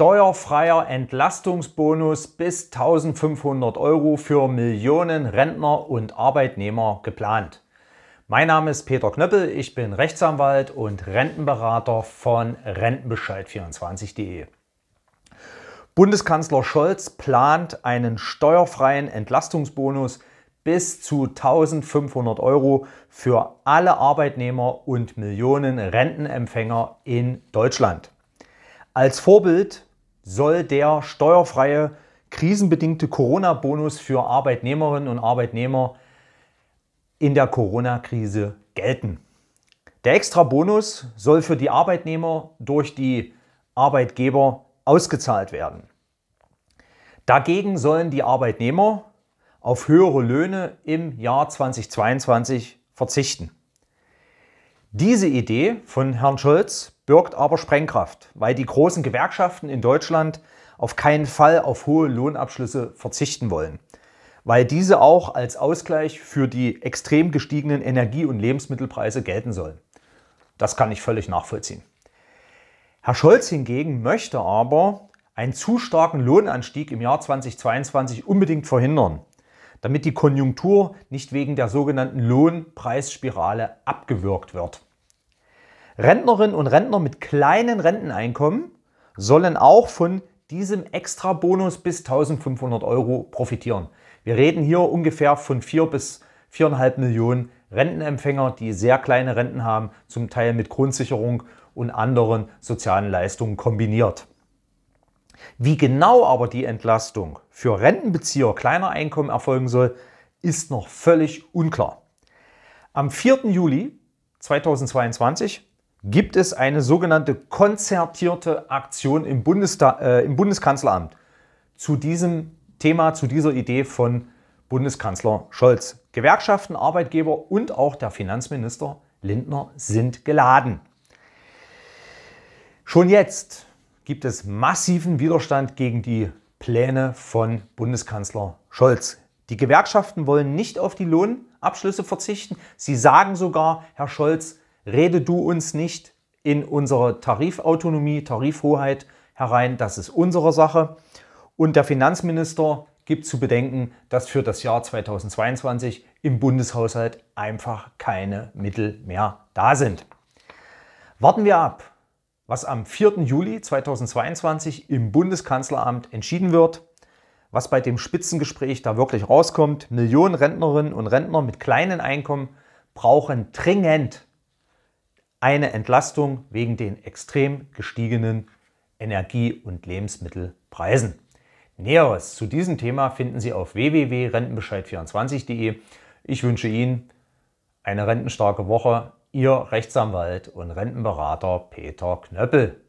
steuerfreier Entlastungsbonus bis 1500 Euro für Millionen Rentner und Arbeitnehmer geplant. Mein Name ist Peter Knöppel, ich bin Rechtsanwalt und Rentenberater von Rentenbescheid24.de. Bundeskanzler Scholz plant einen steuerfreien Entlastungsbonus bis zu 1500 Euro für alle Arbeitnehmer und Millionen Rentenempfänger in Deutschland. Als Vorbild soll der steuerfreie krisenbedingte Corona-Bonus für Arbeitnehmerinnen und Arbeitnehmer in der Corona-Krise gelten. Der Extra-Bonus soll für die Arbeitnehmer durch die Arbeitgeber ausgezahlt werden. Dagegen sollen die Arbeitnehmer auf höhere Löhne im Jahr 2022 verzichten. Diese Idee von Herrn Scholz birgt aber Sprengkraft, weil die großen Gewerkschaften in Deutschland auf keinen Fall auf hohe Lohnabschlüsse verzichten wollen, weil diese auch als Ausgleich für die extrem gestiegenen Energie- und Lebensmittelpreise gelten sollen. Das kann ich völlig nachvollziehen. Herr Scholz hingegen möchte aber einen zu starken Lohnanstieg im Jahr 2022 unbedingt verhindern, damit die Konjunktur nicht wegen der sogenannten Lohnpreisspirale abgewürgt wird. Rentnerinnen und Rentner mit kleinen Renteneinkommen sollen auch von diesem extra Bonus bis 1500 Euro profitieren. Wir reden hier ungefähr von 4 bis 4,5 Millionen Rentenempfänger, die sehr kleine Renten haben, zum Teil mit Grundsicherung und anderen sozialen Leistungen kombiniert. Wie genau aber die Entlastung für Rentenbezieher kleiner Einkommen erfolgen soll, ist noch völlig unklar. Am 4. Juli 2022 gibt es eine sogenannte konzertierte Aktion im, Bundesta äh, im Bundeskanzleramt zu diesem Thema, zu dieser Idee von Bundeskanzler Scholz. Gewerkschaften, Arbeitgeber und auch der Finanzminister Lindner sind geladen. Schon jetzt gibt es massiven Widerstand gegen die Pläne von Bundeskanzler Scholz. Die Gewerkschaften wollen nicht auf die Lohnabschlüsse verzichten. Sie sagen sogar, Herr Scholz, Rede du uns nicht in unsere Tarifautonomie, Tarifhoheit herein, das ist unsere Sache. Und der Finanzminister gibt zu bedenken, dass für das Jahr 2022 im Bundeshaushalt einfach keine Mittel mehr da sind. Warten wir ab, was am 4. Juli 2022 im Bundeskanzleramt entschieden wird, was bei dem Spitzengespräch da wirklich rauskommt. Millionen Rentnerinnen und Rentner mit kleinen Einkommen brauchen dringend eine Entlastung wegen den extrem gestiegenen Energie- und Lebensmittelpreisen. Näheres zu diesem Thema finden Sie auf www.rentenbescheid24.de. Ich wünsche Ihnen eine rentenstarke Woche. Ihr Rechtsanwalt und Rentenberater Peter Knöppel.